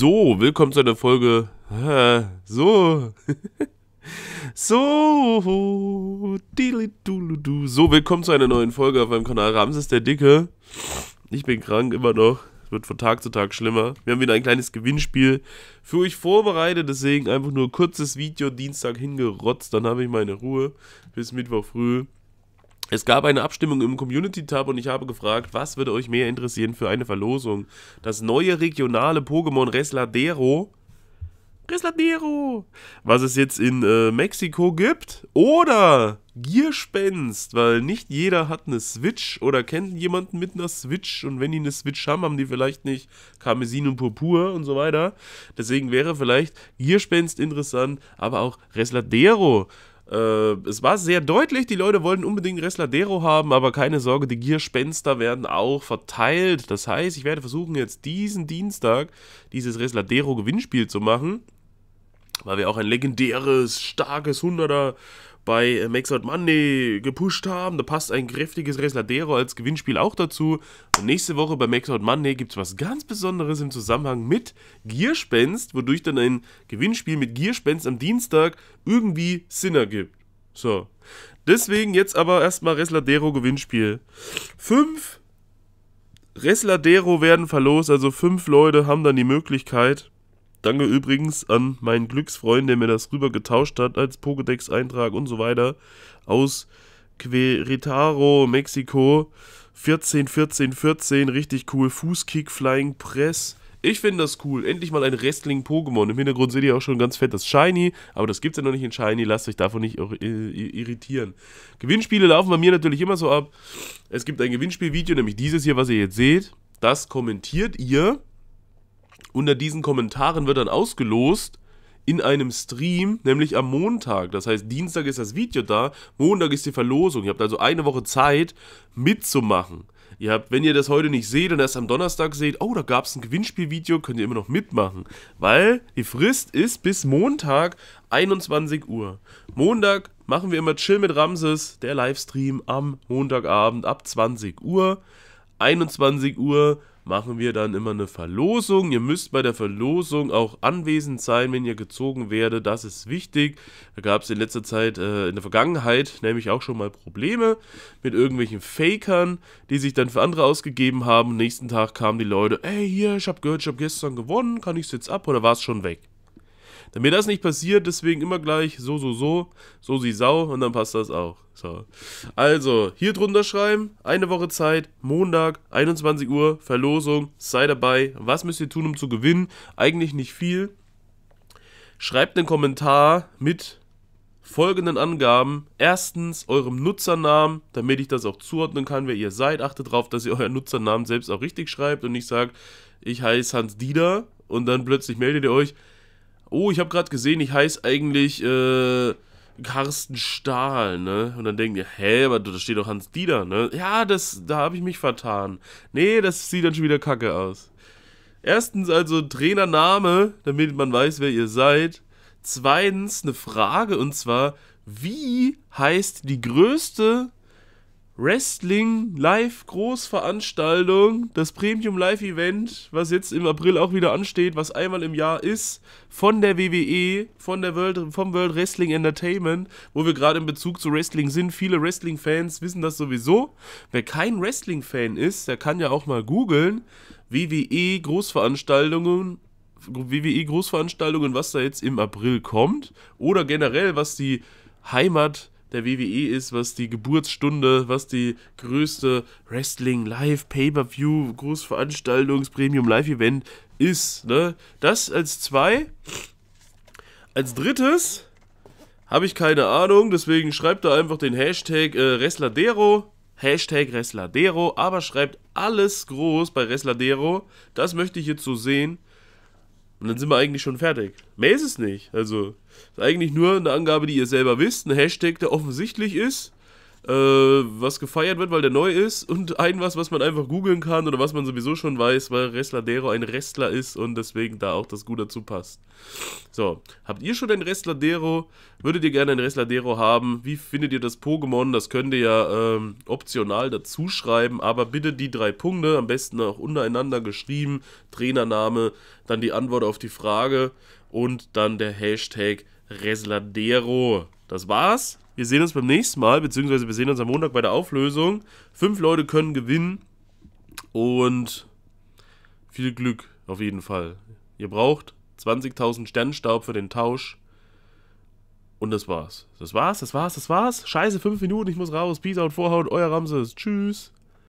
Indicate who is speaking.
Speaker 1: So, willkommen zu einer Folge. so. so. So, willkommen zu einer neuen Folge auf meinem Kanal Ramses der Dicke. Ich bin krank immer noch. Es wird von Tag zu Tag schlimmer. Wir haben wieder ein kleines Gewinnspiel für euch vorbereitet. Deswegen einfach nur kurzes Video Dienstag hingerotzt. Dann habe ich meine Ruhe bis Mittwoch früh. Es gab eine Abstimmung im Community-Tab und ich habe gefragt, was würde euch mehr interessieren für eine Verlosung? Das neue regionale Pokémon Resladero. Resladero! Was es jetzt in äh, Mexiko gibt? Oder Gierspenst, weil nicht jeder hat eine Switch oder kennt jemanden mit einer Switch und wenn die eine Switch haben, haben die vielleicht nicht Karmesin und Purpur und so weiter. Deswegen wäre vielleicht Gierspenst interessant, aber auch Resladero. Äh, es war sehr deutlich, die Leute wollten unbedingt Resladero haben, aber keine Sorge, die Gierspenster werden auch verteilt. Das heißt, ich werde versuchen, jetzt diesen Dienstag dieses Resladero-Gewinnspiel zu machen weil wir auch ein legendäres, starkes Hunderter bei äh, Max Out Monday gepusht haben. Da passt ein kräftiges Resladero als Gewinnspiel auch dazu. Und nächste Woche bei Max Out Monday gibt es was ganz Besonderes im Zusammenhang mit Gierspenst, wodurch dann ein Gewinnspiel mit Gierspenst am Dienstag irgendwie Sinn ergibt. So. Deswegen jetzt aber erstmal Resladero Gewinnspiel. Fünf Resladero werden verlost, also fünf Leute haben dann die Möglichkeit, Danke übrigens an meinen Glücksfreund, der mir das rübergetauscht hat als Pokédex-Eintrag und so weiter aus Queretaro, Mexiko. 14, 14, 14, richtig cool. Fußkick, Flying Press. Ich finde das cool. Endlich mal ein Wrestling-Pokémon. Im Hintergrund seht ihr auch schon ganz fett das Shiny, aber das gibt es ja noch nicht in Shiny. Lasst euch davon nicht irritieren. Gewinnspiele laufen bei mir natürlich immer so ab. Es gibt ein Gewinnspielvideo, nämlich dieses hier, was ihr jetzt seht. Das kommentiert ihr unter diesen Kommentaren wird dann ausgelost in einem Stream, nämlich am Montag. Das heißt, Dienstag ist das Video da, Montag ist die Verlosung. Ihr habt also eine Woche Zeit mitzumachen. Ihr habt, wenn ihr das heute nicht seht und erst am Donnerstag seht, oh, da gab es ein Gewinnspielvideo, könnt ihr immer noch mitmachen. Weil die Frist ist bis Montag 21 Uhr. Montag machen wir immer Chill mit Ramses, der Livestream am Montagabend ab 20 Uhr. 21 Uhr machen wir dann immer eine Verlosung. Ihr müsst bei der Verlosung auch anwesend sein, wenn ihr gezogen werdet. Das ist wichtig. Da gab es in letzter Zeit, äh, in der Vergangenheit, nämlich auch schon mal Probleme mit irgendwelchen Fakern, die sich dann für andere ausgegeben haben. Am nächsten Tag kamen die Leute, ey, hier, ich habe gehört, ich habe gestern gewonnen, kann ich es jetzt ab oder war es schon weg? Damit das nicht passiert, deswegen immer gleich so, so, so, so sie sau und dann passt das auch. So. Also, hier drunter schreiben, eine Woche Zeit, Montag, 21 Uhr, Verlosung, sei dabei. Was müsst ihr tun, um zu gewinnen? Eigentlich nicht viel. Schreibt einen Kommentar mit folgenden Angaben. Erstens eurem Nutzernamen, damit ich das auch zuordnen kann, wer ihr seid. Achtet darauf, dass ihr euren Nutzernamen selbst auch richtig schreibt und nicht sagt, ich heiße Hans Dieter und dann plötzlich meldet ihr euch, oh, ich habe gerade gesehen, ich heiße eigentlich äh, Carsten Stahl, ne? Und dann denken die, hä, aber da steht doch Hans Dieter, ne? Ja, das, da habe ich mich vertan. Nee, das sieht dann schon wieder kacke aus. Erstens also Trainername, damit man weiß, wer ihr seid. Zweitens eine Frage und zwar, wie heißt die größte Wrestling Live Großveranstaltung, das Premium Live Event, was jetzt im April auch wieder ansteht, was einmal im Jahr ist, von der WWE, von der World, vom World Wrestling Entertainment, wo wir gerade in Bezug zu Wrestling sind. Viele Wrestling-Fans wissen das sowieso. Wer kein Wrestling-Fan ist, der kann ja auch mal googeln. WWE Großveranstaltungen WWE Großveranstaltungen, was da jetzt im April kommt oder generell was die Heimat der WWE ist, was die Geburtsstunde, was die größte Wrestling Live Pay-per-View Großveranstaltungs Premium Live Event ist. Ne? Das als zwei. Als drittes habe ich keine Ahnung, deswegen schreibt da einfach den Hashtag äh, Wrestladero. Hashtag Wrestladero, aber schreibt alles groß bei Wrestladero. Das möchte ich jetzt so sehen. Und dann sind wir eigentlich schon fertig. Mehr ist es nicht. Also, ist eigentlich nur eine Angabe, die ihr selber wisst, ein Hashtag, der offensichtlich ist äh, was gefeiert wird, weil der neu ist und ein was, was man einfach googeln kann oder was man sowieso schon weiß, weil Restladero ein Restler ist und deswegen da auch das gut dazu passt. So, habt ihr schon ein Restladero? Würdet ihr gerne ein Restladero haben? Wie findet ihr das Pokémon? Das könnt ihr ja ähm, optional dazu schreiben, aber bitte die drei Punkte, am besten auch untereinander geschrieben, Trainername, dann die Antwort auf die Frage und dann der Hashtag Resladero. Das war's. Wir sehen uns beim nächsten Mal, beziehungsweise wir sehen uns am Montag bei der Auflösung. Fünf Leute können gewinnen und viel Glück auf jeden Fall. Ihr braucht 20.000 Sternstaub für den Tausch. Und das war's. Das war's, das war's, das war's. Scheiße, fünf Minuten, ich muss raus. Peace out, Vorhaut, euer Ramses. Tschüss.